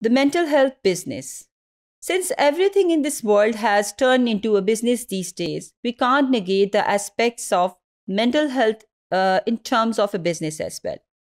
the mental health business. Since everything in this world has turned into a business these days, we can't negate the aspects of mental health uh, in terms of a business as well.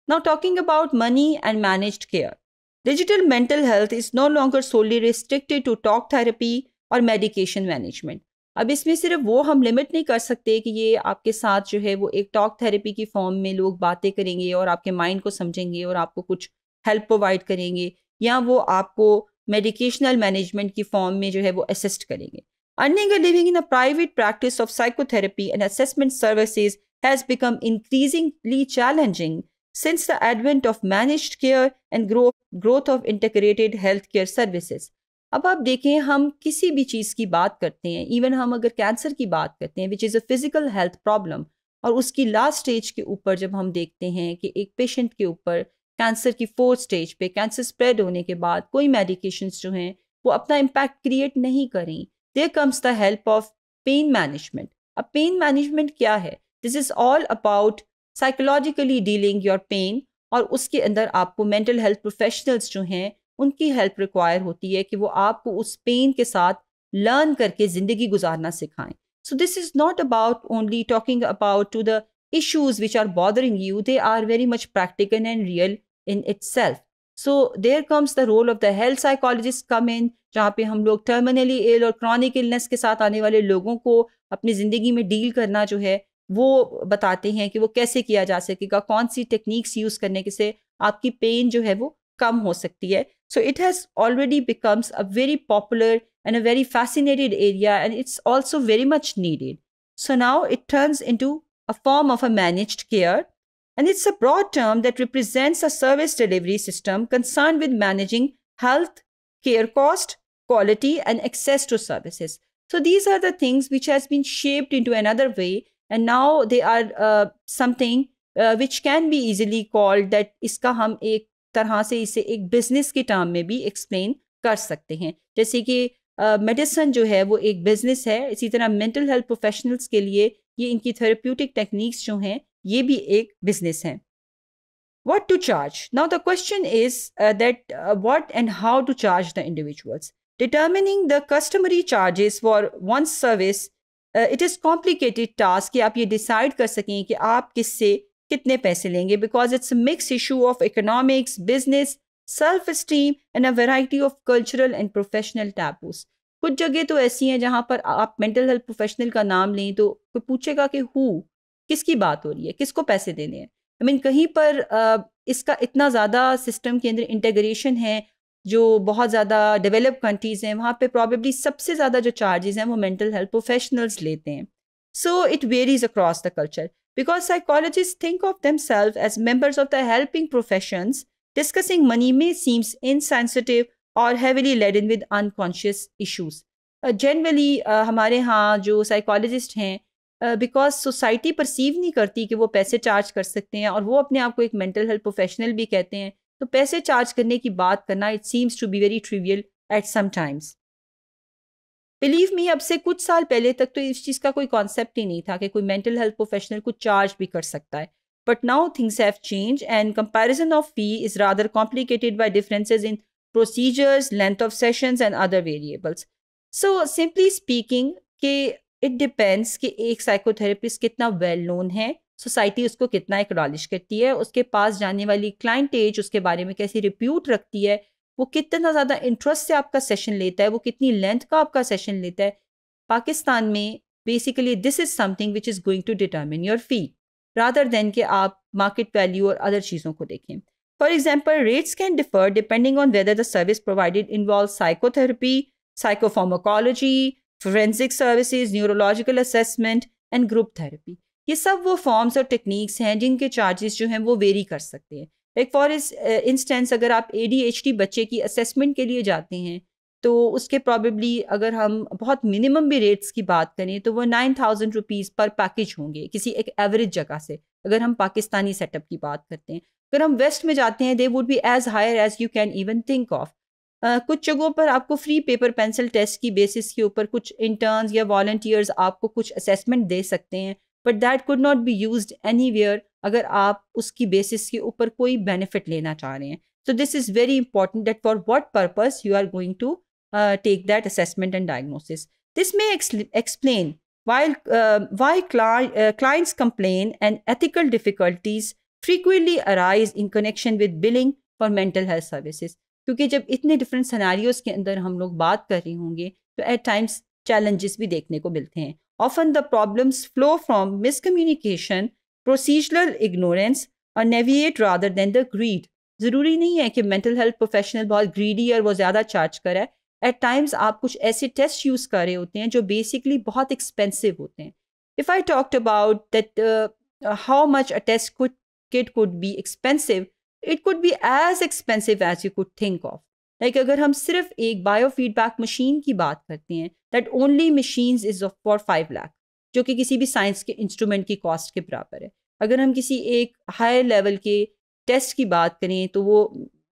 Now, talking about money and managed care. Digital mental health is no longer solely restricted to talk therapy or medication management. अब इसमें सिर्फ वो हम limit नहीं कर सकते कि ये आपके साथ जो है वो एक टॉक थेरेपी की फॉर्म में लोग बातें करेंगे और आपके माइंड को समझेंगे और आपको कुछ हेल्प प्रोवाइड करेंगे या वो आपको मेडिकेशनल मैनेजमेंट की फॉर्म में जो है वो असिस्ट करेंगे earning living in a private practice of psychotherapy and assessment services has become increasingly challenging since the advent of manage care and growth of of health care services अब आप देखें हम किसी भी चीज़ की बात करते हैं इवन हम अगर कैंसर की बात करते हैं which is a physical health problem और उसकी लास्ट स्टेज के ऊपर जब हम देखते हैं कि एक पेशेंट के ऊपर कैंसर की फोर्थ स्टेज पे कैंसर स्प्रेड होने के बाद कोई मेडिकेशंस जो हैं वो अपना इम्पैक्ट क्रिएट नहीं करें there comes the help of pain management अब पेन मैनेजमेंट क्या है this is all about psychologically dealing your pain और उसके अंदर आपको मेंटल हेल्थ प्रोफेशनल्स जो हैं उनकी हेल्प रिक्वायर होती है कि वो आपको उस पेन के साथ लर्न करके ज़िंदगी गुजारना सिखाएं so this is not about only talking about to the issues which are bothering you they are very much practical and real in itself. So there comes the role of the health psychologist come in जहाँ पे हम लोग terminally ill और chronic illness के साथ आने वाले लोगों को अपनी ज़िंदगी में डील करना जो है वो बताते हैं कि वो कैसे किया जा सकेगा कौन सी टेक्निक्स यूज़ करने के से आपकी पेन जो है वो कम हो सकती है so it has already becomes a very popular and a very fascinated area and it's also very much needed so now it turns into a form of a managed care And it's a broad term that represents a service delivery system concerned with managing health, care cost, quality, and access to services. So these are the things which has been shaped into another way. And now they are uh, something uh, which can be easily called that iska hum ek tarha se ise ek business ki term mein bhi explain kar sakte hain. Jaisi ki uh, medicine jo hai wo ek business hai. Isi tarha mental health professionals ke liye ye inki therapeutic techniques jo hain ये भी एक business है what to charge now the question is that what and how to charge the individuals determining the customary charges for one service it is complicated task कि आप ये decide कर सकें कि आप किससे कितने पैसे लेंगे because it's mix issue of economics business self esteem and a variety of cultural and professional taboos कुछ जगह तो ऐसी हैं जहाँ पर आप मेंटल हेल्थ प्रोफेशनल का नाम लें तो कोई पूछेगा कि हु किसकी बात हो रही है किसको पैसे देने हैं आई मीन कहीं पर आ, इसका इतना ज़्यादा सिस्टम के अंदर इंटेग्रेशन है जो बहुत ज़्यादा डेवलप कंट्रीज़ हैं वहाँ पे प्रॉबेबली सबसे ज़्यादा जो चार्जेस हैं वो मेंटल हेल्थ प्रोफेशनल्स लेते हैं so it varies across the culture because psychologist think of them self as members of the helping professions discussing money में सीम्स इनसेंसिटिव और heavily in with unconscious issues generally हमारे यहाँ जो psychologist हैं because society perceive नहीं करती कि वो पैसे चार्ज कर सकते हैं और वो अपने आप को एक मेंटल हेल्थ प्रोफेशनल भी कहते हैं तो पैसे चार्ज करने की बात करना it seems to be very trivial at some times believe me अब से कुछ साल पहले तक तो इस चीज़ का कोई कॉन्सेप्ट ही नहीं था कि कोई मेंटल हेल्थ प्रोफेशनल कुछ चार्ज भी कर सकता है but now things have change and comparison of fee is rather complicated by differences in procedures length of session and other variables so simply speaking के इट डिपेंड्स कि एक psychotherapist कितना well known है society उसको कितना acknowledge करती है उसके पास जाने वाली क्लाइंट एज उसके बारे में कैसी रिप्यूट रखती है वो कितना ज़्यादा इंटरेस्ट से आपका सेशन लेता है वो कितनी लेंथ का आपका सेशन लेता है पाकिस्तान में basically this is something which is going to determine your fee rather than के आप मार्केट वैल्यू और अदर चीज़ों को देखें for example rates can differ depending on whether the service provided involve psychotherapy psychopharmacology forensic services neurological assessment and group therapy ये सब वो forms और टेक्निक्स हैं जिनके चार्जेस जो हैं वो वेरी कर सकते हैं लाइक फॉर इंस्टेंस अगर आप ए बच्चे की असेसमेंट के लिए जाते हैं तो उसके प्रॉबेबली अगर हम बहुत मिनिमम भी रेट्स की बात करें तो वो nine thousand rupees per package होंगे किसी एक एवरेज जगह से अगर हम पाकिस्तानी सेटअप की बात करते हैं अगर हम वेस्ट में जाते हैं they would be as higher as you can even think of कुछ जगहों पर आपको फ्री पेपर पेंसिल टेस्ट की बेसिस के ऊपर कुछ इंटर्न्स या वॉल्टियर्स आपको कुछ असेसमेंट दे सकते हैं but that could not be use any अगर आप उसकी बेसिस के ऊपर कोई बेनिफिट लेना चाह रहे हैं so this is very important that for what purpose you are going to take that assessment and diagnosis this में explain why why clients complain and ethical difficulties frequently arise in connection with billing for mental health services क्योंकि जब इतने different सनारीज़ के अंदर हम लोग बात कर रहे होंगे तो एट टाइम्स चैलेंजेस भी देखने को मिलते हैं often the problems flow from miscommunication procedural ignorance और naivety rather than the greed ज़रूरी नहीं है कि मेंटल हेल्थ प्रोफेशनल बहुत ग्रीडी और वो ज़्यादा चार्ज करे एट टाइम्स आप कुछ ऐसे टेस्ट यूज़ कर रहे होते हैं जो बेसिकली बहुत एक्सपेंसिव होते हैं if I talked about that how much a test cut kit could be expensive it could be as expensive as you could think of like अगर हम सिर्फ एक बायोफीडबैक मशीन की बात करते हैं that only machine is of for five lakh जो कि किसी भी साइंस के इंस्ट्रूमेंट की कॉस्ट के बराबर है अगर हम किसी एक हाई लेवल के टेस्ट की बात करें तो वो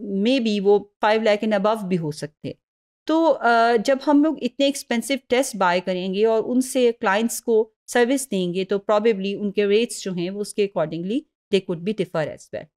मे बी वो फाइव लैक एंड अबव भी हो सकते हैं तो जब हम लोग इतने एक्सपेंसिव टेस्ट बाय करेंगे और उनसे क्लाइंट्स को सर्विस देंगे तो प्रॉबेबली उनके रेट्स जो हैं वो उसके accordingly they could be differ as well